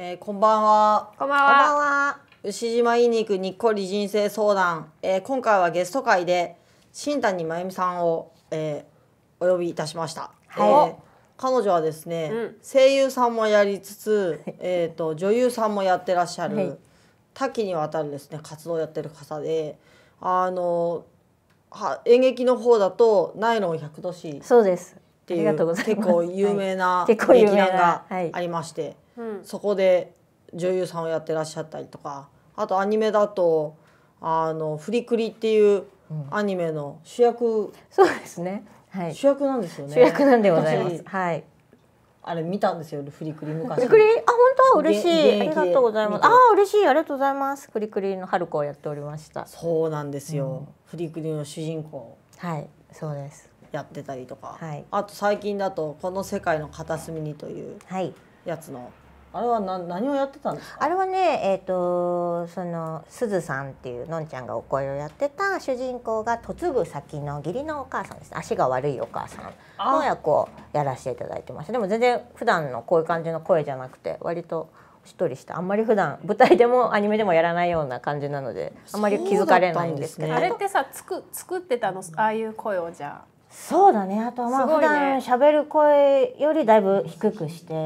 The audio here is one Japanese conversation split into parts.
えー、こんばんは。こんばんは。んんは。牛島いにくにっこり人生相談、えー、今回はゲスト会で新谷真由美さんを、えー、お呼びいたしました。はい、えー、彼女はですね、うん、声優さんもやりつつ、えっ、ー、と女優さんもやってらっしゃる、はい、多岐にわたるですね活動をやってる方で、あのは演劇の方だとナイロン百度 C そうですていう結構有名な劇団がありまして、そこで女優さんをやってらっしゃったりとかあとアニメだと「あのフリクリ」っていうアニメの主役、そうですね、はい、主役なんですよね主役なんでございますはいあれ見たんですよフリクリ昔フリクリあ本当嬉しいありがとうございますあ嬉しいありがとうございますフリクリの春子をやっておりましたそうなんですよ、フリクリの主人公はいそうですやってたりとか、はい、あと最近だと「この世界の片隅に」というやつの、はい、あれは何何をやってたんですかあれはねえっ、ー、とそのすずさんっていうのんちゃんがお声をやってた主人公が嫁ぐ先の義理のお母さんです足が悪いお母さんの役をやらせていただいてましたでも全然普段のこういう感じの声じゃなくて割と。しっとりしたあんまり普段舞台でもアニメでもやらないような感じなのであんまり気づかれないんですけど、ね、あれってさつく作ってたのああいう声をじゃあそうだねあとはまあ、普段喋る声よりだいぶ低くしてってい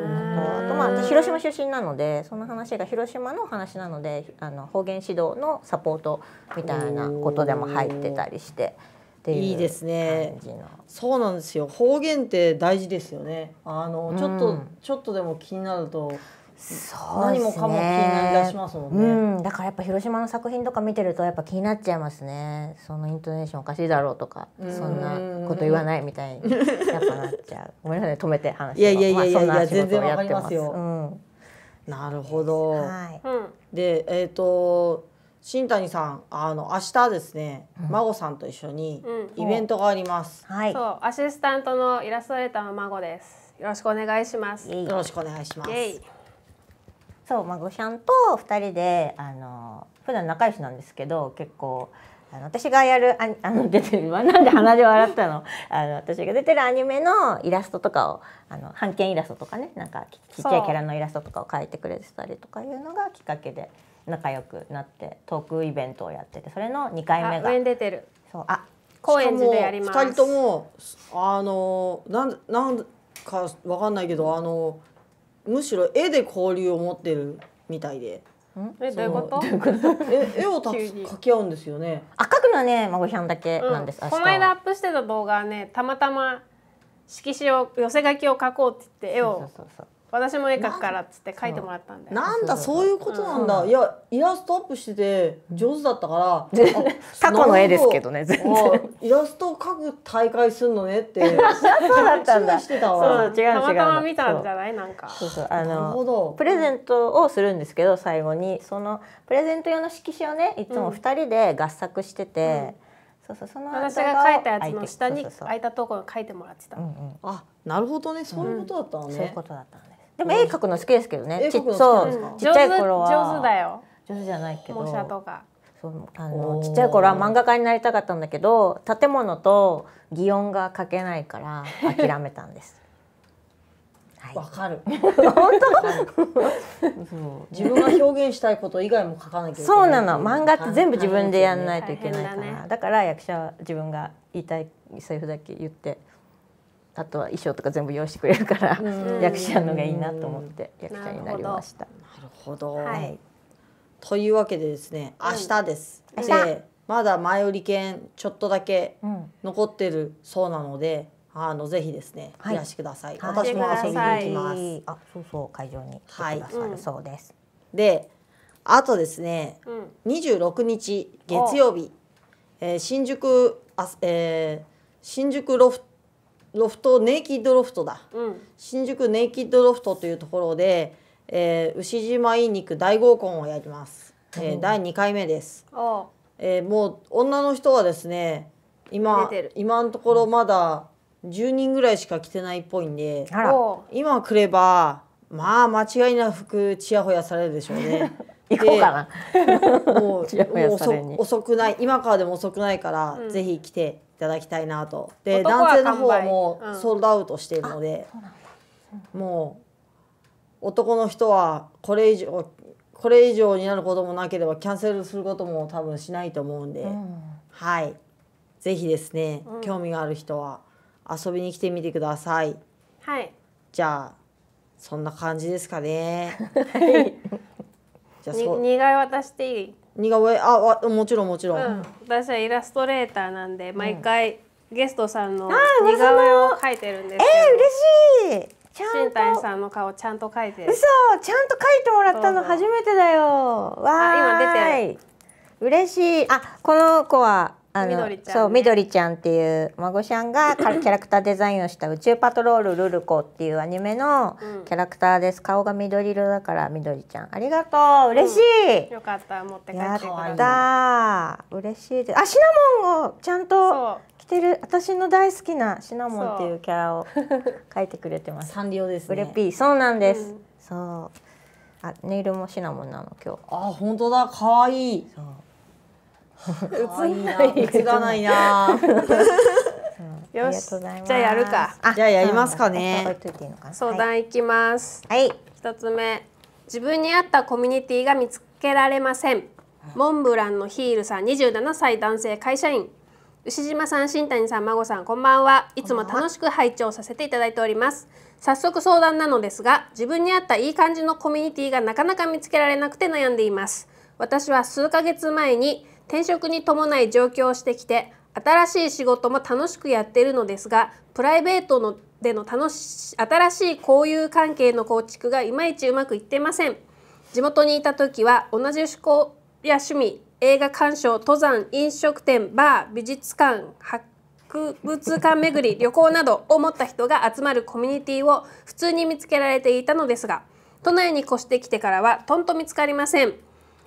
うのとあとまあ広島出身なのでその話が広島の話なのであの方言指導のサポートみたいなことでも入ってたりして。いいいですねそうなんですよ方言って大事ですよねあの、ちょっとちょっとでも気になると何もかも気になりだしますもんね、うん、だからやっぱ広島の作品とか見てるとやっぱ気になっちゃいますねそのイントネーションおかしいだろうとかそんなこと言わないみたいにやっぱなっちゃうごめんなさい止めて話いやいやいやいやいや、まあ、全然わかりますよ、うん、なるほど、はい、でえっ、ー、と新谷さんあの明日ですね、うん、孫さんと一緒にイベントがあります、うん、はい、そうアシスタントのイラストレーターの孫ですよろしくお願いしますよろしくお願いしますそう孫ちゃんと2人であの普段仲良しなんですけど結構あの私がやるああの出てる なんで鼻で笑ったのあの私が出てるアニメのイラストとかをあの半券イラストとかねなんかちっちゃいキャラのイラストとかを描いてくれてたりとかいうのがきっかけで仲良くなってトークイベントをやっててそれの2回目が。上出てるそうあ高円寺でやります。二人ともあのなんなんかわかんないけどあの。むしろ絵で交流を持ってるみたいで。えどういうことえ絵をたく描き 合うんですよね赤くのね孫ひゃんだけなんです、うん、この間アップしてた動画はねたまたま色紙を寄せ書きを書こうって言って絵を私も絵描くからっつって書いてもらったんだよなんだそういうことなんだ、うん、いやイラストアップしてて上手だったから過去 の絵ですけどね全然イラストを描く大会すんのねって そうだったんだそう違う違うたまたま見たんじゃないなんかそうそうあのプレゼントをするんですけど最後にそのプレゼント用の色紙をねいつも二人で合作してて、うんそうそうその私が書いたやつの下に空いたところに書いてもらってた。うんうん、あなるほどねそういうことだったのね、うん、そういうことだったのね。でも絵描くの好きですけどね。ちっそうちっちゃい頃は上手だよ。上手じゃないけど。模写とか。そうあのちっちゃい頃は漫画家になりたかったんだけど建物と擬音が書けないから 諦めたんです。わ、はい、かる。本当自分が表現したいこと以外も書かなきゃいけない。そうなの。漫画って全部自分でやらないといけないから。だね、だから役者は自分が言いたいセリフだけ言ってあとは衣装とか全部用意してくれるから、役者のがいいなと思って役者になりました。なるほど、はい、というわけでですね明日です。うん、でまだ前売り券ちょっとだけ残ってるそうなので。あのぜひですね、い、らしてください。私も遊びに行きます。あ、そうそう会場に来てくださるそうです。で、あとですね、二十六日月曜日、えー、新宿あ、えー、新宿ロフト。ロフトネイキッドロフトだ、うん、新宿ネイキッドロフトというところで、えー、牛島いい肉大合コンをやります、えー、第2回目です、えー、もう女の人はですね今今のところまだ10人ぐらいしか来てないっぽいんで、うん、今来ればまあ間違いなくちやほやされるでしょうね 行こうかなもう 遅くない今からでも遅くないから、うん、ぜひ来ていただきたいなとで男性の方はもうソールドアウトしているので、うん、もう男の人はこれ以上これ以上になることもなければキャンセルすることも多分しないと思うんで、うん、はいぜひですね、興味がある人は遊びに来てみてください。はい、じゃあそんな感じですかね。はいじゃあそう似顔絵渡していい似顔絵ああもちろんもちろん、うん、私はイラストレーターなんで毎回、ゲストさんの似顔絵を描いてるんですけえー、嬉しい新谷さんの顔ちゃんと描いてる嘘ちゃんと描いてもらったの初めてだよわー今出てる嬉しいあこの子はあの、そうみどりちゃんっていう孫ちゃんが キャラクターデザインをした「宇宙パトロールルルコ」っていうアニメのキャラクターです、顔が緑色だからみどりちゃんありがとう嬉しい、よかった持って帰ってくれた嬉しいですあシナモンをちゃんと着てる私の大好きなシナモンっていうキャラを 描いてくれてますサンリオですねレピーそうなんです、そうあネイルもシナモンなの今日あ本当だ可愛いそう映んな い映らないなよしじゃあやるかじゃあやりますかね、相談いきますはい一つ目自分に合ったコミュニティが見つけられませんモンブランのヒールさん27歳男性会社員牛島さん新谷さん孫さんこんばんはいつも楽しく拝聴させていただいております早速相談なのですが自分に合ったいい感じのコミュニティがなかなか見つけられなくて悩んでいます私は数ヶ月前に転職に伴い上京してきて新しい仕事も楽しくやっているのですがプライベートのでの楽し新しい交友関係の構築がいまいちうまくいってません地元にいた時は同じ趣向や趣味映画鑑賞登山飲食店バー美術館博物館巡り旅行などを持った人が集まるコミュニティを普通に見つけられていたのですが都内に越してきてからはとんと見つかりません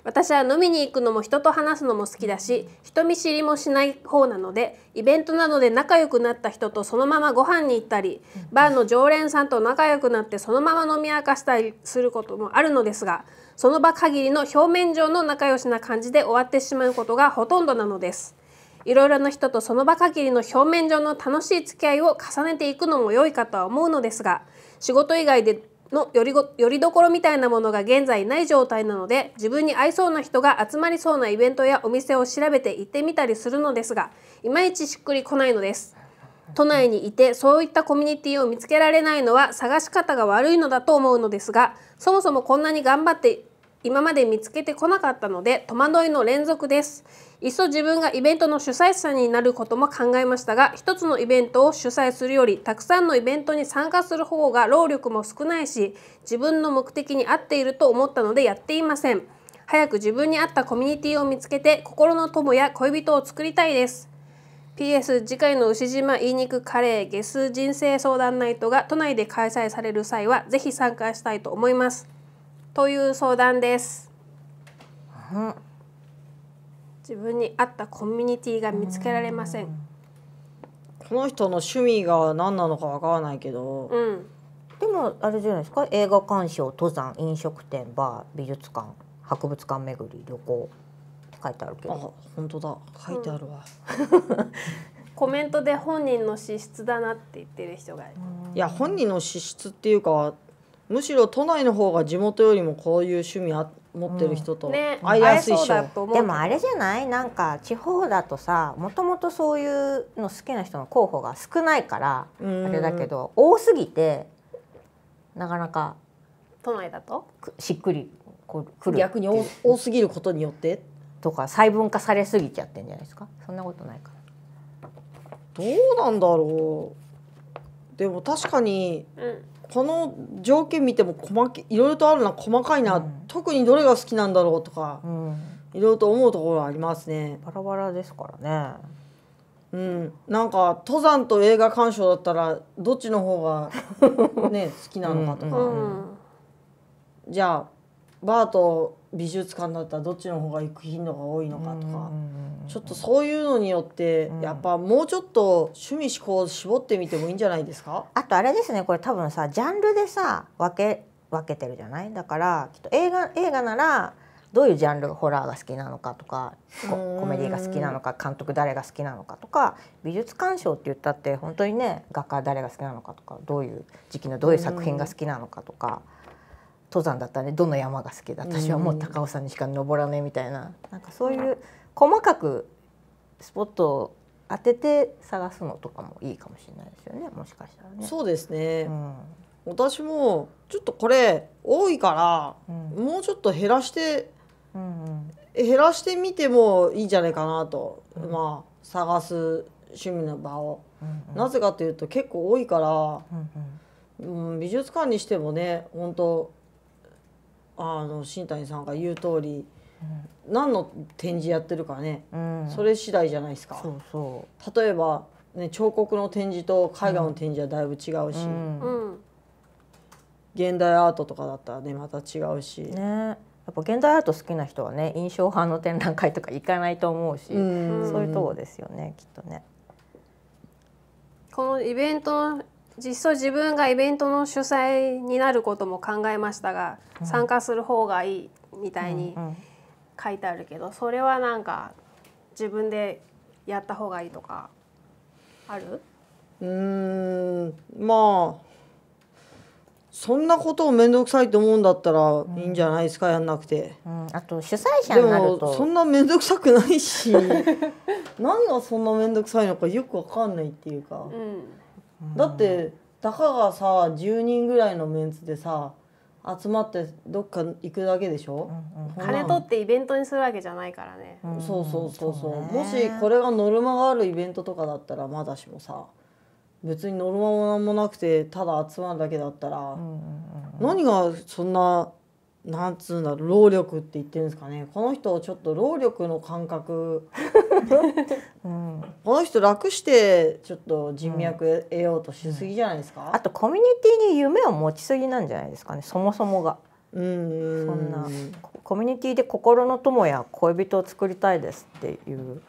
私は飲みに行くのも人と話すのも好きだし人見知りもしない方なのでイベントなどで仲良くなった人とそのままご飯に行ったりバーの常連さんと仲良くなってそのまま飲み明かしたりすることもあるのですがその場限りの表面上の仲良しな感じで終わってしまうことがほとんどなのです。いろいろな人とその場限りの表面上の楽しい付き合いを重ねていくのも良いかとは思うのですが仕事以外でのよりごよりどころみたいなものが現在ない状態なので自分に合いそうな人が集まりそうなイベントやお店を調べて行ってみたりするのですがいまいちしっくりこないのです都内にいてそういったコミュニティを見つけられないのは探し方が悪いのだと思うのですがそもそもこんなに頑張って今まで見つけてこなかったので戸惑いの連続ですいっそ自分がイベントの主催者になることも考えましたが一つのイベントを主催するよりたくさんのイベントに参加する方が労力も少ないし自分の目的に合っていると思ったのでやっていません早く自分に合ったコミュニティを見つけて心の友や恋人を作りたいです PS 次回の牛島言いにくカレーゲス人生相談ナイトが都内で開催される際はぜひ参加したいと思いますという相談です。うん、自分に合ったコミュニティが見つけられません。この人の趣味が何なのかわからないけど、うん、でもあれじゃないですか映画鑑賞登山飲食店バー美術館博物館巡り旅行書いてあるけどあ本当だ書いてあるわ、うん、コメントで本人の資質だなって言ってる人がいるいや本人の資質っていうかむしろ都内の方が地元よりもこういう趣味あ持ってる人と会いやすいし、うんね、でもあれじゃないなんか地方だとさもともとそういうの好きな人の候補が少ないからあれだけど多すぎてなかなか都内だとしっくりこくる逆に多すぎることによってとか細分化されすぎちゃってんじゃないですかそんなことないかなどうなんだろうでも確かに、うんこの条件見ても細けいろいろとあるな細かいな、うん、特にどれが好きなんだろうとか、うん、いろいろと思うところありますね。バラバラですからね。うん、なんか登山と映画鑑賞だったらどっちの方がね 好きなのかとか、うん、じゃあバーと美術館だったらどっちの方が行く頻度が多いのかとかちょっとそういうのによってやっぱもうちょっと趣味思考を絞ってみてもいいんじゃないですかあとあれですねこれ多分さジャンルでさ分け分けてるじゃないだからきっと映画映画ならどういうジャンルホラーが好きなのかとかコメディが好きなのか監督誰が好きなのかとか美術鑑賞って言ったって本当にね画家誰が好きなのかとかどういう時期のどういう作品が好きなのかとか。うん登山だったねどの山が好きだ私はもう高尾山にしか登らねえみたいななんかそういう細かくスポットを当てて探すのとかもいいかもしれないですよねもしかしたらね。そうですね、うん、私もちょっとこれ多いから、うん、もうちょっと減らして、うんうん、減らしてみてもいいんじゃないかなと、うん、まあ探す趣味の場を、うんうん、なぜかというと結構多いから、うんうん、美術館にしてもね本当あの新谷さんが言う通り、うん、何の展示やってるかね、うん、それ次第じゃないですか。そうそう例えば、ね、彫刻の展示と絵画の展示はだいぶ違うし、うん、現代アートとかだったらねまた違うし。ねやっぱ現代アート好きな人はね印象派の展覧会とか行かないと思うし、そういうとこですよねきっとね。このイベントの実際自分がイベントの主催になることも考えましたが、うん、参加する方がいいみたいに書いてあるけど、うんうん、それはなんか自分でやった方がいいとかあるうんまあそんなことを面倒くさいと思うんだったらいいんじゃないですか、うん、やんなくて、うん、あと主催者になるとそんな面倒くさくないし何 がそんな面倒くさいのかよくわかんないっていうか、うんだってたかがさ10人ぐらいのメンツでさ集まってどっか行くだけでしょ、う金取ってイベントにするわけじゃないからね、そうそうそうそう、ね、もしこれがノルマがあるイベントとかだったらまだしもさ別にノルマも何もなくてただ集まるだけだったら、何がそんななんつうんだろう労力って言ってるんですかねこの人ちょっと労力の感覚、うん、この人楽してちょっと人脈得ようとしすぎじゃないですか、うんあとコミュニティに夢を持ちすぎなんじゃないですかねそもそもが。うんそんなコミュニティで心の友や恋人を作りたいですっていう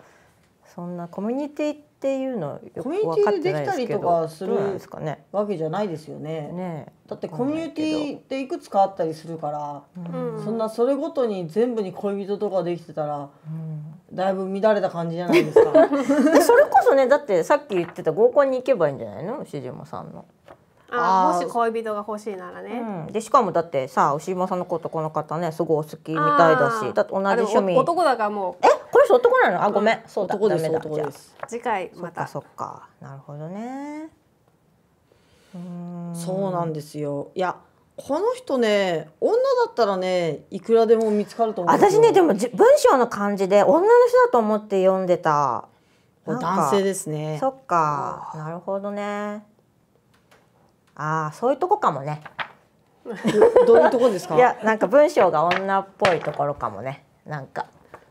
そんなコミュニティっていうのよく分かってないですけどコミュニティでできたりとかするですか、ね、わけじゃないですよねねだってコミュニティっていくつかあったりするから、うん、そんなそれごとに全部に恋人とかできてたら、うん、だいぶ乱れた感じじゃないですか それこそねだってさっき言ってた合コンに行けばいいんじゃないの牛島さんのあもし恋人が欲しいならね、うん、でしかもだってさ牛島さんのことこの方ねすごいお好きみたいだしだって同じ趣味男だからもうえこれ人男なのあごめん、うん、そうだ男です男です次回またそっかなるほどねうんそうなんですよいやこの人ね女だったらねいくらでも見つかると思う私ねでも文章の感じで女の人だと思って読んでた男性ですねそっかなるほどねああそういうとこかもね どういうとこですかいやなんか文章が女っぽいところかもねなんか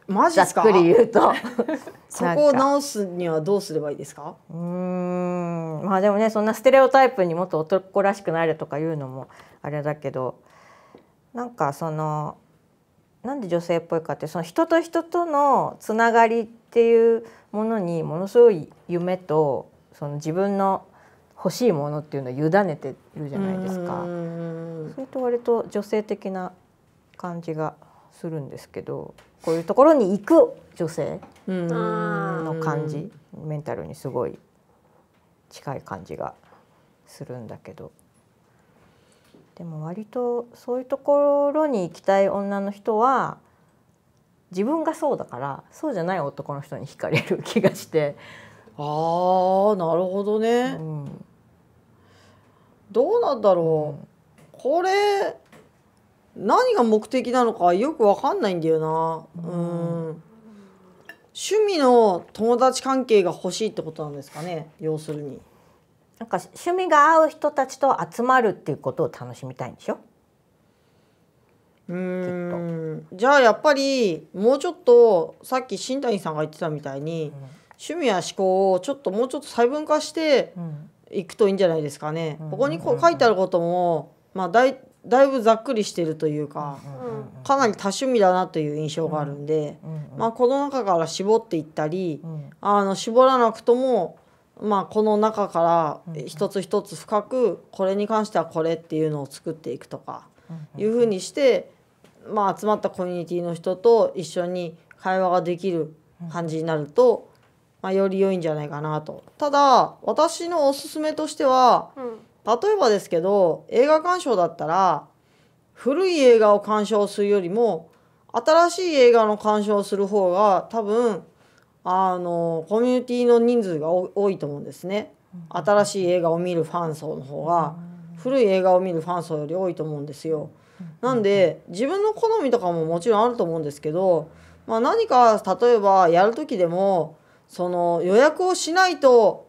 マジですかざっくり言うと そこを直すにはどうすればいいですかうんまあでもねそんなステレオタイプにもっと男らしくなれとかいうのもあれだけどなんかそのなんで女性っぽいかってその人と人とのつながりっていうものにものすごい夢とその自分の欲しいものっていうのを委ねてるじゃないですか。それと割と女性的な感じがするんですけどこういうところに行く女性の感じメンタルにすごい近い感じがするんだけどでも割とそういうところに行きたい女の人は自分がそうだからそうじゃない男の人に惹かれる気がしてああなるほどね、うん、どうなんだろう、これ何が目的なのかよくわかんないんだよなうん、趣味の友達関係が欲しいってことなんですかね要するになんか趣味が合う人たちと集まるっていうことを楽しみたいんでしょうんじゃあやっぱりもうちょっとさっき新谷さんが言ってたみたいに、うん、趣味や思考をちょっともうちょっと細分化して、うん、行くといいんじゃないですかね。ここにこう書いてあることも、まあ、だいだいぶざっくりしてるというか、かなり多趣味だなという印象があるんで、まあ、この中から絞っていったり、あの絞らなくとも、まあ、この中から一つ一つ深くこれに関してはこれっていうのを作っていくとかいうふうにして、まあ、集まったコミュニティの人と一緒に会話ができる感じになると、まあ、より良いんじゃないかなとただ私のおすすめとしては、例えばですけど映画鑑賞だったら古い映画を鑑賞するよりも新しい映画の鑑賞をする方が多分あのコミュニティの人数が多いと思うんですね。新しい映画を見るファン層の方が古い映画を見るファン層より多いと思うんですよ。なんで自分の好みとかももちろんあると思うんですけど、まあ、何か例えばやる時でもその予約をしないと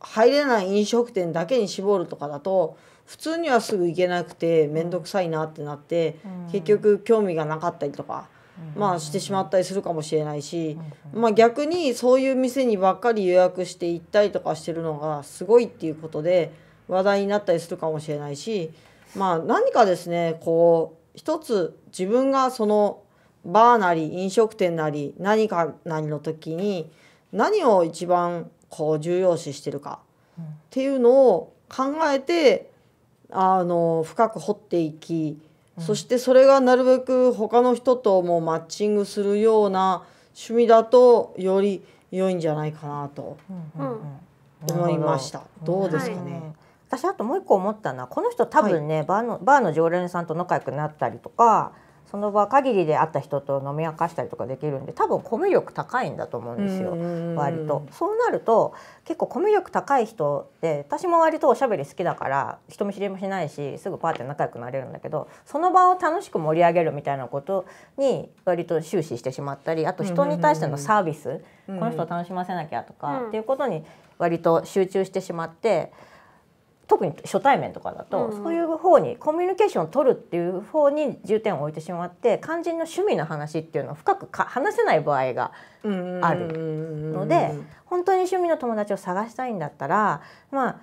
入れない飲食店だけに絞るとかだと普通にはすぐ行けなくて面倒くさいなってなって、結局興味がなかったりとか。まあしてしまったりするかもしれないし、まあ、逆にそういう店にばっかり予約して行ったりとかしてるのがすごいっていうことで話題になったりするかもしれないし、まあ、何かですねこう一つ自分がそのバーなり飲食店なり何かなりの時に何を一番こう重要視してるかっていうのを考えてあの深く掘っていき、そしてそれがなるべく他の人ともマッチングするような趣味だとより良いんじゃないかなと思いました。うん、どうですかね、はい私あともう一個思ったのはこの人多分ね、はい、バーのバーの常連さんと仲良くなったりとかその場限りで会った人と飲み明かしたりとかできるんで多分コミュ力高いんだと思うんですよ割と。そうなると結構コミュ力高い人って私も割とおしゃべり好きだから人見知りもしないしすぐパーって仲良くなれるんだけどその場を楽しく盛り上げるみたいなことに割と終始してしまったりあと人に対してのサービスこの人を楽しませなきゃとかっていうことに割と集中してしまって。特に初対面とかだと、そういう方にコミュニケーションを取るっていう方に重点を置いてしまって肝心の趣味の話っていうのを深く話せない場合があるので本当に趣味の友達を探したいんだったらまあ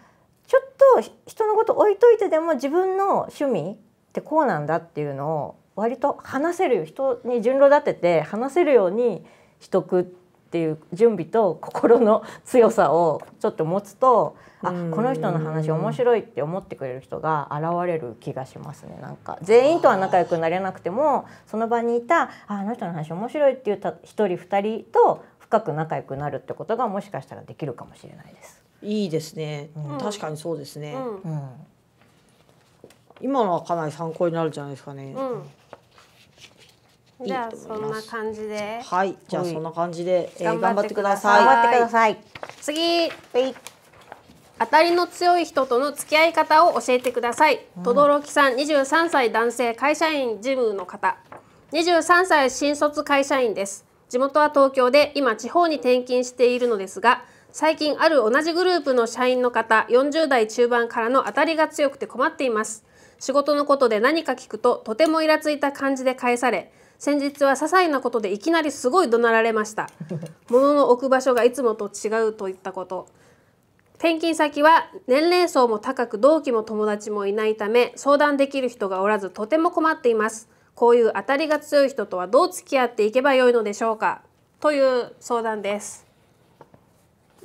ちょっと人のこと置いといてでも自分の趣味ってこうなんだっていうのを割と話せる人に順路立てて話せるようにしとくってっていう準備と心の強さをちょっと持つとあこの人の話面白いって思ってくれる人が現れる気がしますねなんか全員とは仲良くなれなくてもその場にいたあの人の話面白いって言った1人2人と深く仲良くなるってことがもしかしたらできるかもしれないです。いいですね、うん、確かにそうですね、うん、今のはかなり参考になるじゃないですかね、うんいいとそんな感じで。はい、じゃあそんな感じで、えー、頑張ってください。頑張ってください。次、当たりの強い人との付き合い方を教えてください。とどろきさん、二十三歳男性会社員事務の方、二十三歳新卒会社員です。地元は東京で今地方に転勤しているのですが。最近ある同じグループの社員の方40代中盤からの当たりが強くて困っています仕事のことで何か聞くととてもイラついた感じで返され先日は些細なことでいきなりすごい怒鳴られました 物の置く場所がいつもと違うといったこと転勤先は年齢層も高く同期も友達もいないため相談できる人がおらずとても困っていますこういう当たりが強い人とはどう付き合っていけばよいのでしょうかという相談です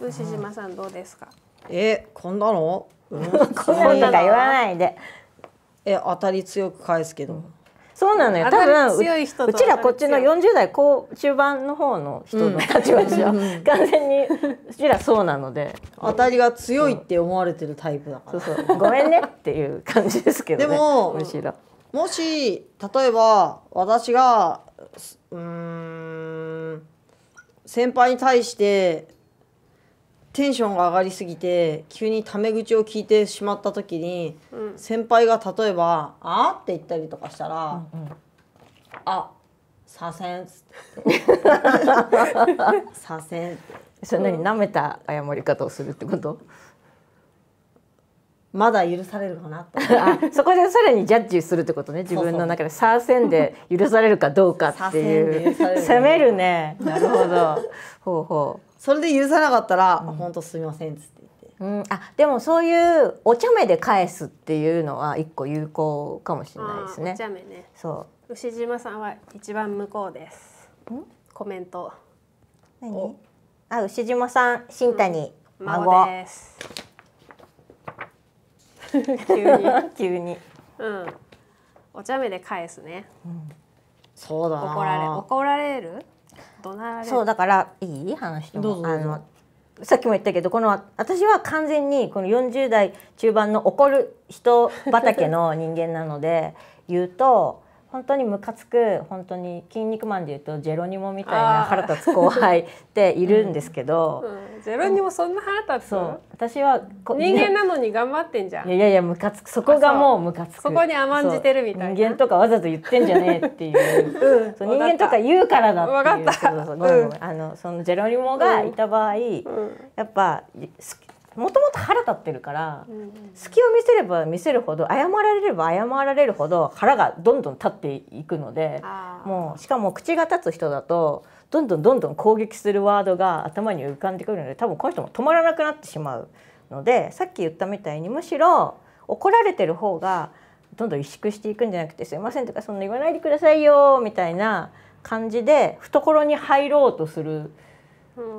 牛島さんどうですかえこんなの、うん、こんなの言わないでえ当たり強く返すけど、うんそうなのよ多分うちらこっちの40代後中盤の方の人の立場でゃ、うん、完全にうちらそうなので当たりが強いって思われてるタイプだから、そうそうごめんねっていう感じですけど、ね、でもむしろもし例えば私がうん先輩に対してテンションが上がりすぎて急にタメ口を聞いてしまった時に、うん、先輩が例えば「あ?」って言ったりとかしたら「うんうん、あ左遷」っつ って「左遷」それ何、うん、舐めた謝り方をするってことまだ許されるかなそこでさらにジャッジするってことね自分の中でさせんで許されるかどうかっていう責 めるねなるほどほうほうそれで許さなかったら「うん、本当すみません」っつって言って、うん、あでもそういうお茶目で返すっていうのは一個有効かもしれないですね。お茶目ねそう牛島さんは一番向こうです。コメント何あ牛島さん新谷、うん、孫です 急に急にうんお茶目で返すね、うん、そうだ怒られ怒られるそうだからいい話してもあのさっきも言ったけどこの私は完全にこの40代中盤の怒る人畑の人間なので言うと本当にムカつく本当に「筋肉マン」でいうとジェロニモみたいな腹立つ後輩っているんですけど、うんうん、ジェロニモそんな腹立つそう私は人間なのに頑張ってんじゃんいやいやムカつくそこがもうムカつくそこに甘んじてるみたいな人間とかわざと言ってんじゃねえっていううん、そう人間とか言うからだっていう分かったそあのそのジェロニモがいた場合、やっぱ好きもともと腹立ってるから、隙を見せれば見せるほど謝られれば謝られるほど腹がどんどん立っていくのでもうしかも口が立つ人だとどんどんどんどん攻撃するワードが頭に浮かんでくるので多分この人も止まらなくなってしまうのでさっき言ったみたいにむしろ怒られてる方がどんどん萎縮していくんじゃなくて「すいません」とか「そんな言わないでくださいよ」みたいな感じで懐に入ろうとする。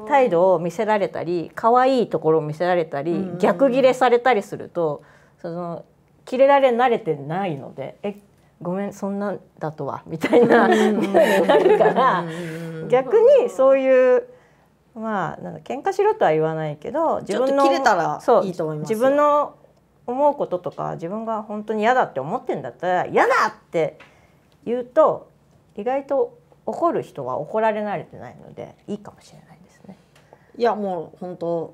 態度を見せられたり可愛いところを見せられたり、逆ギレされたりするとそのキレられ慣れてないので「えごめんそんなんだとは」みたいなになるから逆にそういう。まあ、なんか喧嘩しろとは言わないけど自分の自分の思うこととか自分が本当に嫌だって思ってんだったら嫌だって言うと意外と怒る人は怒られ慣れてないのでいいかもしれない。いやもう本当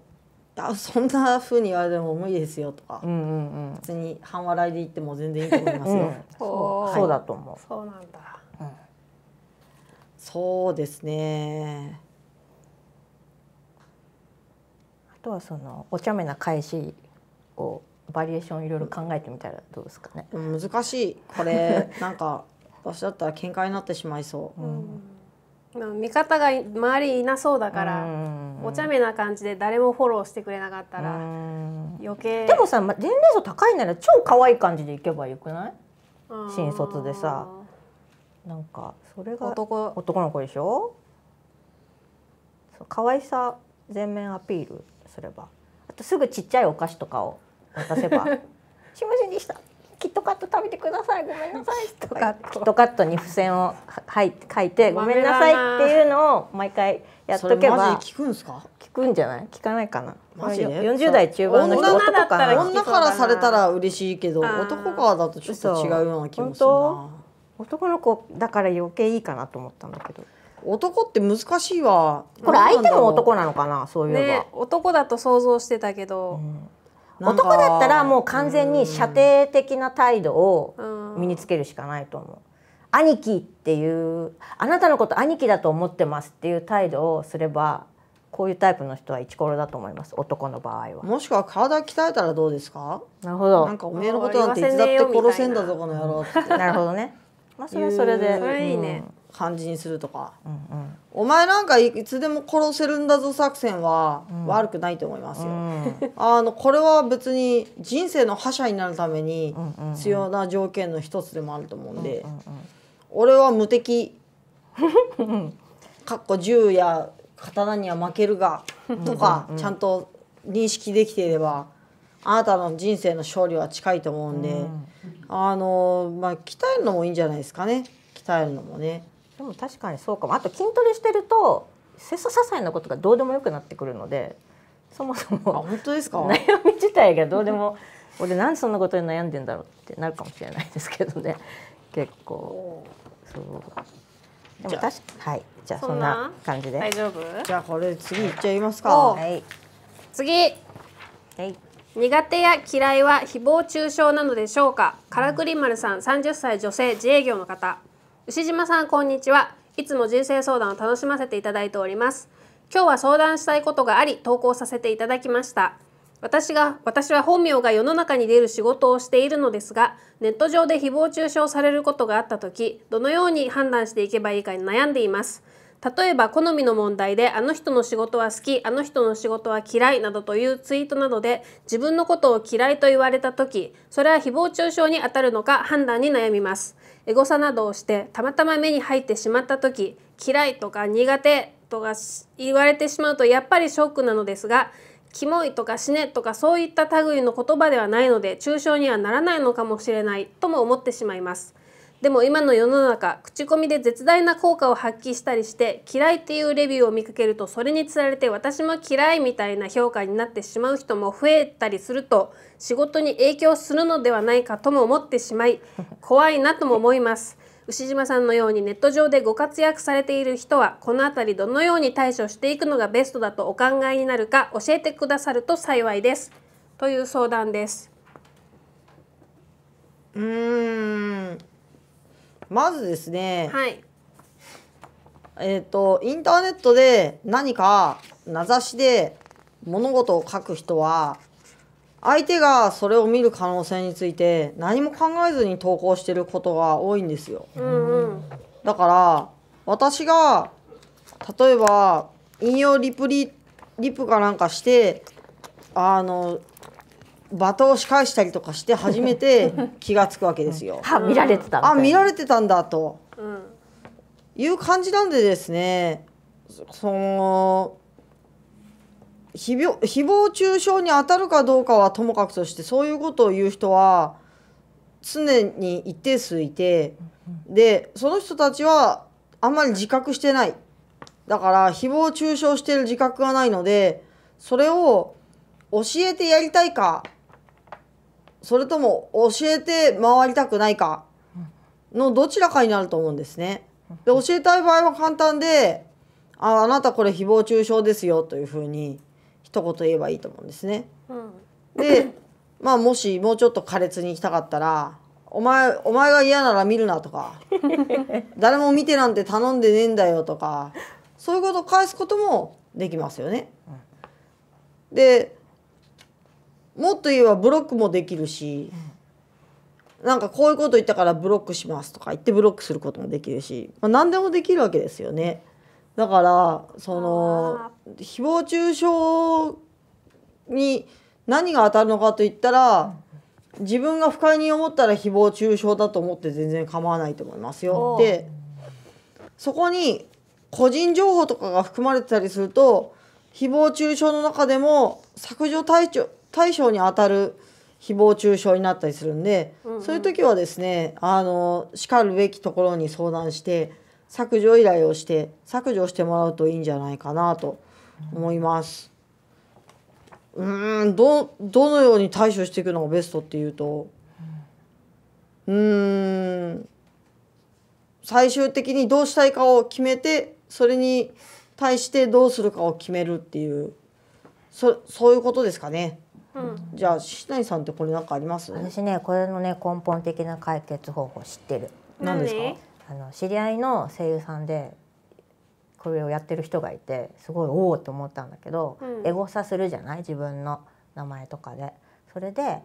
あ そんなふうに言われても無理ですよとか、うんうんうん、別に半笑いで言っても全然いいと思いますよ、うんそうはい、そうだと思うそうなんだ、うん、そうですねあとはそのお茶目な返しをバリエーションいろいろ考えてみたらどうですかね、うん、難しいこれ なんか私だったら喧嘩になってしまいそう、うん、見方が周りいなそうだから、うんお茶目な感じで誰もフォローしてくれなかったら余計でもさ年齢層高いなら超可愛い感じでいけばよくない新卒でさなんかそれが男男の子でしょ可愛さ全面アピールすればあとすぐちっちゃいお菓子とかを渡せば「すいませんでした」キットカット食べてくださいごめんなさい」とかキットカットに付箋をはい書いて「ごめんなさい」っていうのを毎回やっとけば聞くんすか聞くんじゃない聞かないかなマジ、ね、40代中盤の人女だっら女からされたら嬉しいけど男からだとちょっと違うような気もするな男の子だから余計いいかなと思ったんだけど男って難しいわこれ相手も男なのかなそういえば、ね、男だと想像してたけど、うん男だったらもう完全に射程的な態度を身につけるしかないと思う。兄貴っていうあなたのこと兄貴だと思ってますっていう態度をすればこういうタイプの人はイチコロだと思います男の場合はもしくは体鍛えたらどうですかなるほどなんかおめえのことなんていつだって殺せんだぞこの野郎ってなるほどねまあそれはそれでそれいいね、うん感じにするとか、うんうん、お前なんかいつでも殺せるんだぞ作戦は悪くないと思いますよ。うんあのこれは別に人生の覇者になるために必要な条件の一つでもあると思うんで、うんうんうん、俺は無敵 かっこ銃や刀には負けるがとかちゃんと認識できていればあなたの人生の勝利は近いと思うんで、うん、あのまあ鍛えるのもいいんじゃないですかね鍛えるのもね。も確かにそうかもあと筋トレしてると切磋細なことがどうでもよくなってくるのでそもそも本当ですか悩み自体がどうでも 俺なんでそんなことに悩んでんだろうってなるかもしれないですけどね結構そうでも確かはいじゃあそんな感じで大丈夫じゃあこれ次いっちゃいますかはい次はい苦手や嫌いは誹謗中傷なのでしょうかからくり丸さん30歳女性自営業の方牛島さんこんにちはいつも人生相談を楽しませていただいております今日は相談したいことがあり投稿させていただきました私が私は本名が世の中に出る仕事をしているのですがネット上で誹謗中傷されることがあった時どのように判断していけばいいかに悩んでいます例えば好みの問題であの人の仕事は好きあの人の仕事は嫌いなどというツイートなどで自分のことを嫌いと言われた時それは誹謗中傷にあたるのか判断に悩みますエゴサなどをしてたまたま目に入ってしまった時嫌いとか苦手とか言われてしまうとやっぱりショックなのですがキモいとか死ねとかそういった類の言葉ではないので抽象にはならないのかもしれないとも思ってしまいます。でも今の世の中口コミで絶大な効果を発揮したりして嫌いっていうレビューを見かけるとそれにつられて私も嫌いみたいな評価になってしまう人も増えたりすると仕事に影響するのではないかとも思ってしまい 怖いなとも思います。牛島さんのようにネット上でご活躍されている人はこの辺りどのように対処していくのがベストだとお考えになるか教えてくださると幸いですという相談です。うーんまずですね、はい、えっ、ー、とインターネットで何か名指しで物事を書く人は相手がそれを見る可能性について何も考えずに投稿してることが多いんですよ。うんうん、だから私が例えば引用リプリリプかなんかしてあの罵倒し返したりとかして初めて 気が付くわけですよ。あ見られてたあ見られてたんだと、いう感じなんでですねその誹謗誹謗中傷に当たるかどうかはともかくとしてそういうことを言う人は常に一定数いてでその人たちはあんまり自覚してないだから誹謗中傷してる自覚がないのでそれを教えてやりたいかそれとも教えて回りたくないかのどちらかになると思うんですね。で教えたい場合は簡単で「ああなたこれ誹謗中傷ですよ」というふうに一言言えばいいと思うんですね。でまあもしもうちょっと苛烈に行きたかったら「お前お前が嫌なら見るな」とか「誰も見てなんて頼んでねえんだよ」とかそういうことを返すこともできますよね。でもっと言えばブロックもできるし、うん、なんかこういうこと言ったからブロックしますとか言ってブロックすることもできるし、まあ、何でもできるわけですよね。だからその誹謗中傷に何が当たるのかといったら、自分が不快に思ったら誹謗中傷だと思って全然構わないと思いますよ。でそこに個人情報とかが含まれてたりすると誹謗中傷の中でも削除対象対象に当たる誹謗中傷になったりするんで、うんうん、そういう時はですねあのしかるべきところに相談して削除依頼をして削除してもらうといいんじゃないかなと思います。うんどどのように対処していくのがベストっていうとうん最終的にどうしたいかを決めてそれに対してどうするかを決めるっていうそそういうことですかね。うん、じゃあないさんってこれんかあります私ねこれのね根本的な解決方法知ってるんですかあの知り合いの声優さんでこれをやってる人がいてすごいおおと思ったんだけど、うん、エゴサするじゃない自分の名前とかで。それで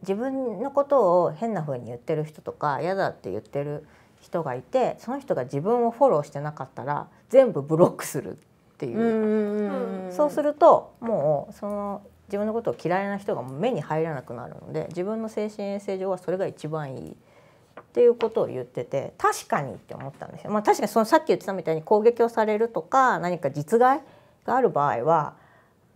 自分のことを変な風に言ってる人とか嫌だって言ってる人がいてその人が自分をフォローしてなかったら全部ブロックするっていうそうするともうその自分のことを嫌いな人が目に入らなくなるので自分の精神衛生上はそれが一番いいっていうことを言ってて確かにって思ったんですよ。まあ、確かにそのさっき言ってたみたいに攻撃をされるとか何か実害がある場合は、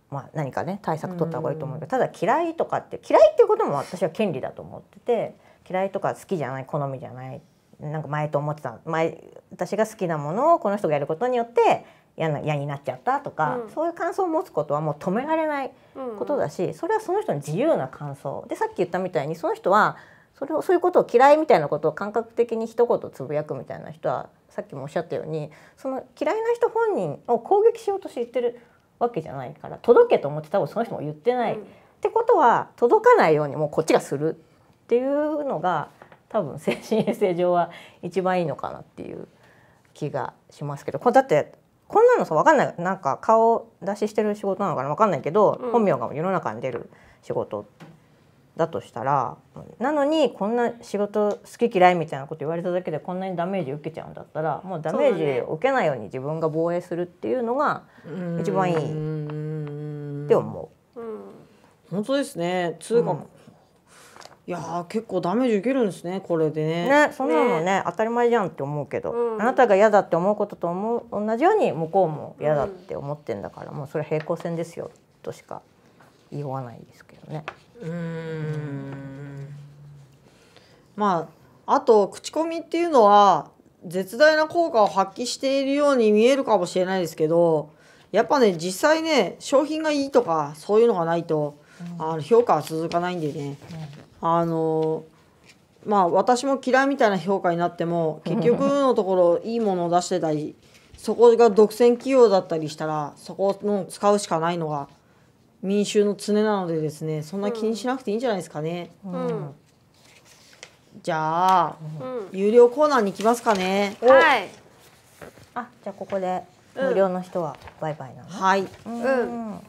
まあ、何かね対策取った方がいいと思うけどただ嫌いとかって嫌いっていうことも私は権利だと思ってて嫌いとか好きじゃない好みじゃないなんか前と思ってた前私が好きなものをこの人がやることによって嫌な嫌になっちゃったとか、うん、そういう感想を持つことはもう止められないことだし、うんうん、それはその人の自由な感想でさっき言ったみたいにその人はそれをそういうことを嫌いみたいなことを感覚的に一言つぶやくみたいな人はさっきもおっしゃったようにその嫌いな人本人を攻撃しようとして言ってるわけじゃないから届けと思って多分その人も言ってない、うん、ってことは届かないようにもうこっちがするっていうのが多分精神衛生上は一番いいのかなっていう気がしますけどこれだってこんなのさ分かんないなんか顔出ししてる仕事なのかな分かんないけど、うん、本名が世の中に出る仕事だとしたらなのにこんな仕事好き嫌いみたいなこと言われただけでこんなにダメージ受けちゃうんだったらもうダメージを受けないように自分が防衛するっていうのが一番いいって思う。う本当ですね通学、うん、いや結構ダメージ受けるんですねこれでねねそんなのね、ね、当たり前じゃんって思うけど、うん、あなたが嫌だって思うことと思う同じように向こうも嫌だって思ってんだから、うん、もうそれ平行線ですよとしか言いようないですけどねうんまああと口コミっていうのは絶大な効果を発揮しているように見えるかもしれないですけどやっぱね実際ね商品がいいとかそういうのがないと、うん、あの評価は続かないんでね、うんあのまあ私も嫌いみたいな評価になっても結局のところいいものを出してたりそこが独占企業だったりしたらそこの使うしかないのが民衆の常なのでですねそんな気にしなくていいんじゃないですかね。うん、うん、じゃあ、うん、有料コーナーに行きますかね。はい。あ、じゃあここで無料の人はバイバイなの。はい。うん。うん